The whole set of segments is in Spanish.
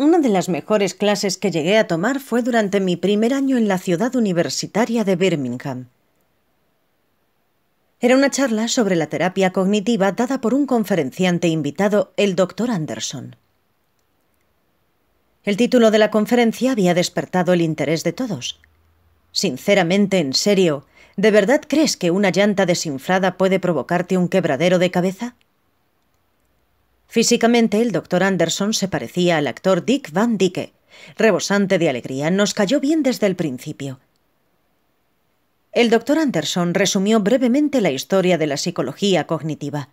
Una de las mejores clases que llegué a tomar fue durante mi primer año en la ciudad universitaria de Birmingham. Era una charla sobre la terapia cognitiva dada por un conferenciante invitado, el doctor Anderson. El título de la conferencia había despertado el interés de todos. Sinceramente, en serio, ¿de verdad crees que una llanta desinflada puede provocarte un quebradero de cabeza? Físicamente, el doctor Anderson se parecía al actor Dick Van Dyke. Rebosante de alegría, nos cayó bien desde el principio. El doctor Anderson resumió brevemente la historia de la psicología cognitiva.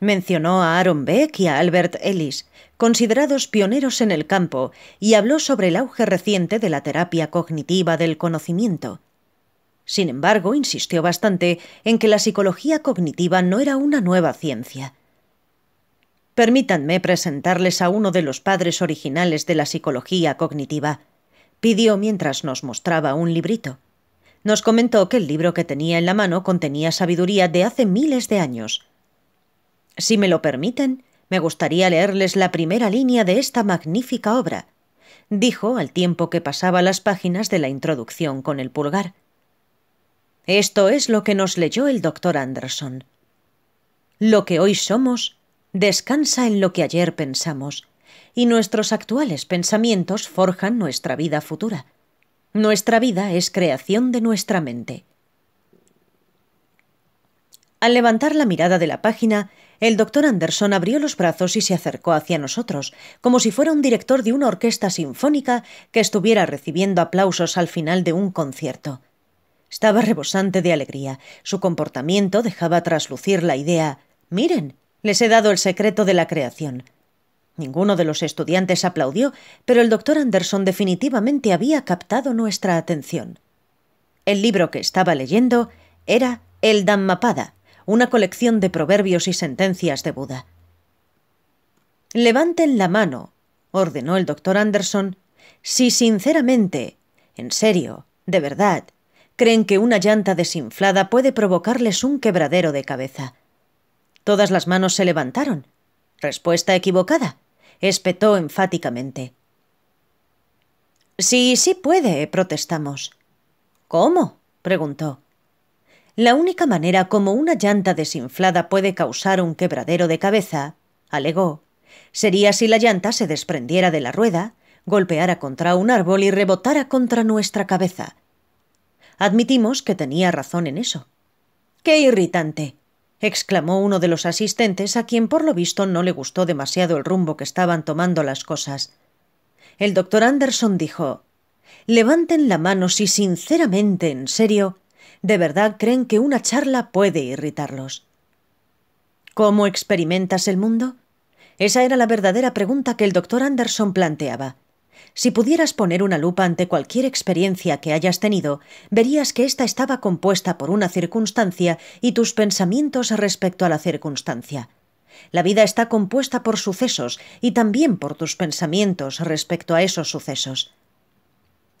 Mencionó a Aaron Beck y a Albert Ellis, considerados pioneros en el campo, y habló sobre el auge reciente de la terapia cognitiva del conocimiento. Sin embargo, insistió bastante en que la psicología cognitiva no era una nueva ciencia. Permítanme presentarles a uno de los padres originales de la psicología cognitiva, pidió mientras nos mostraba un librito. Nos comentó que el libro que tenía en la mano contenía sabiduría de hace miles de años. Si me lo permiten, me gustaría leerles la primera línea de esta magnífica obra, dijo al tiempo que pasaba las páginas de la introducción con el pulgar. Esto es lo que nos leyó el doctor Anderson. Lo que hoy somos descansa en lo que ayer pensamos, y nuestros actuales pensamientos forjan nuestra vida futura. Nuestra vida es creación de nuestra mente. Al levantar la mirada de la página, el doctor Anderson abrió los brazos y se acercó hacia nosotros, como si fuera un director de una orquesta sinfónica que estuviera recibiendo aplausos al final de un concierto. Estaba rebosante de alegría. Su comportamiento dejaba traslucir la idea Miren, les he dado el secreto de la creación. Ninguno de los estudiantes aplaudió, pero el doctor Anderson definitivamente había captado nuestra atención. El libro que estaba leyendo era El Dhammapada, una colección de proverbios y sentencias de Buda. Levanten la mano, ordenó el doctor Anderson, si sinceramente, en serio, de verdad, creen que una llanta desinflada puede provocarles un quebradero de cabeza. Todas las manos se levantaron. Respuesta equivocada, espetó enfáticamente. Sí, sí puede, protestamos. ¿Cómo? preguntó. La única manera como una llanta desinflada puede causar un quebradero de cabeza, alegó, sería si la llanta se desprendiera de la rueda, golpeara contra un árbol y rebotara contra nuestra cabeza. Admitimos que tenía razón en eso. ¡Qué irritante! exclamó uno de los asistentes, a quien por lo visto no le gustó demasiado el rumbo que estaban tomando las cosas. El doctor Anderson dijo Levanten la mano si sinceramente, en serio, de verdad creen que una charla puede irritarlos. ¿Cómo experimentas el mundo? Esa era la verdadera pregunta que el doctor Anderson planteaba. Si pudieras poner una lupa ante cualquier experiencia que hayas tenido, verías que ésta estaba compuesta por una circunstancia y tus pensamientos respecto a la circunstancia. La vida está compuesta por sucesos y también por tus pensamientos respecto a esos sucesos.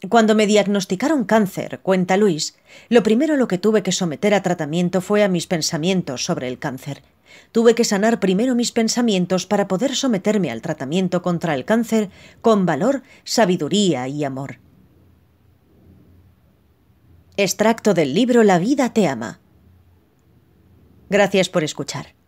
Cuando me diagnosticaron cáncer, cuenta Luis, lo primero a lo que tuve que someter a tratamiento fue a mis pensamientos sobre el cáncer. Tuve que sanar primero mis pensamientos para poder someterme al tratamiento contra el cáncer con valor, sabiduría y amor. Extracto del libro La vida te ama. Gracias por escuchar.